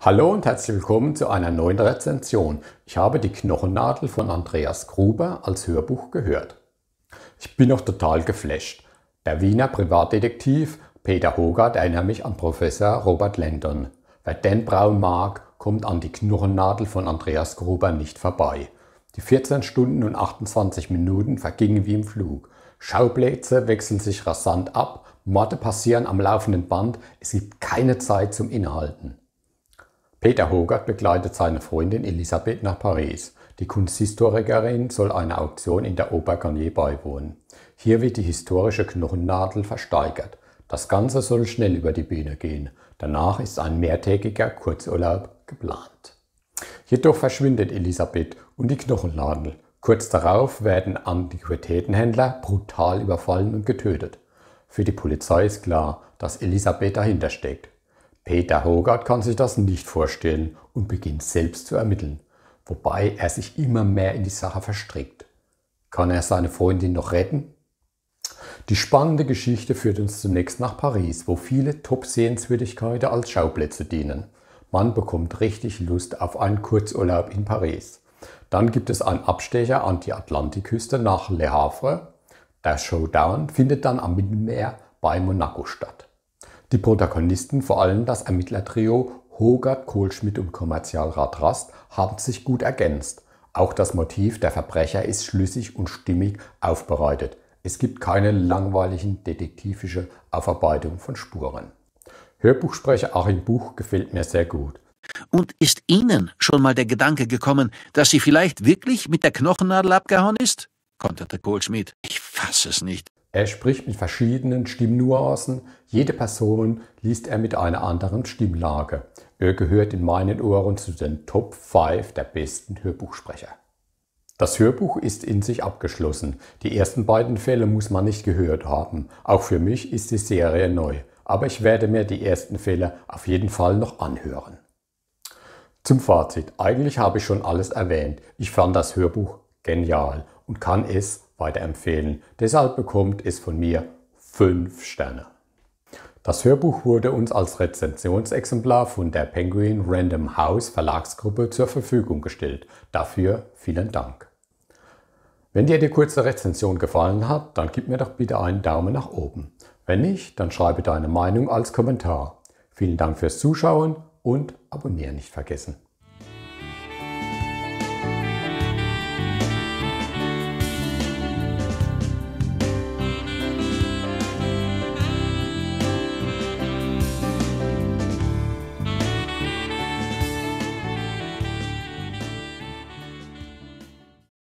Hallo und herzlich willkommen zu einer neuen Rezension. Ich habe die Knochennadel von Andreas Gruber als Hörbuch gehört. Ich bin noch total geflasht. Der Wiener Privatdetektiv Peter Hogart erinnert mich an Professor Robert Landon. Wer den Braun mag, kommt an die Knochennadel von Andreas Gruber nicht vorbei. Die 14 Stunden und 28 Minuten vergingen wie im Flug. Schauplätze wechseln sich rasant ab, Morde passieren am laufenden Band, es gibt keine Zeit zum Inhalten. Peter Hogarth begleitet seine Freundin Elisabeth nach Paris. Die Kunsthistorikerin soll einer Auktion in der Oper Garnier beiwohnen. Hier wird die historische Knochennadel versteigert. Das Ganze soll schnell über die Bühne gehen. Danach ist ein mehrtägiger Kurzurlaub geplant. Jedoch verschwindet Elisabeth und die Knochennadel. Kurz darauf werden Antiquitätenhändler brutal überfallen und getötet. Für die Polizei ist klar, dass Elisabeth dahinter steckt. Peter Hogarth kann sich das nicht vorstellen und beginnt selbst zu ermitteln, wobei er sich immer mehr in die Sache verstrickt. Kann er seine Freundin noch retten? Die spannende Geschichte führt uns zunächst nach Paris, wo viele Top-Sehenswürdigkeiten als Schauplätze dienen. Man bekommt richtig Lust auf einen Kurzurlaub in Paris. Dann gibt es einen Abstecher an die Atlantikküste nach Le Havre. Der Showdown findet dann am Mittelmeer bei Monaco statt. Die Protagonisten, vor allem das Ermittlertrio Hogarth, Kohlschmidt und Kommerzialrat Rast, haben sich gut ergänzt. Auch das Motiv der Verbrecher ist schlüssig und stimmig aufbereitet. Es gibt keine langweiligen detektivische Aufarbeitung von Spuren. Hörbuchsprecher Achim Buch gefällt mir sehr gut. Und ist Ihnen schon mal der Gedanke gekommen, dass sie vielleicht wirklich mit der Knochennadel abgehauen ist? konterte Kohlschmidt. Ich fasse es nicht. Er spricht mit verschiedenen Stimmnuancen, jede Person liest er mit einer anderen Stimmlage. Er gehört in meinen Ohren zu den Top 5 der besten Hörbuchsprecher. Das Hörbuch ist in sich abgeschlossen. Die ersten beiden Fälle muss man nicht gehört haben. Auch für mich ist die Serie neu, aber ich werde mir die ersten Fälle auf jeden Fall noch anhören. Zum Fazit. Eigentlich habe ich schon alles erwähnt. Ich fand das Hörbuch genial und kann es weiterempfehlen. Deshalb bekommt es von mir 5 Sterne. Das Hörbuch wurde uns als Rezensionsexemplar von der Penguin Random House Verlagsgruppe zur Verfügung gestellt. Dafür vielen Dank. Wenn dir die kurze Rezension gefallen hat, dann gib mir doch bitte einen Daumen nach oben. Wenn nicht, dann schreibe deine Meinung als Kommentar. Vielen Dank fürs Zuschauen und abonnieren nicht vergessen.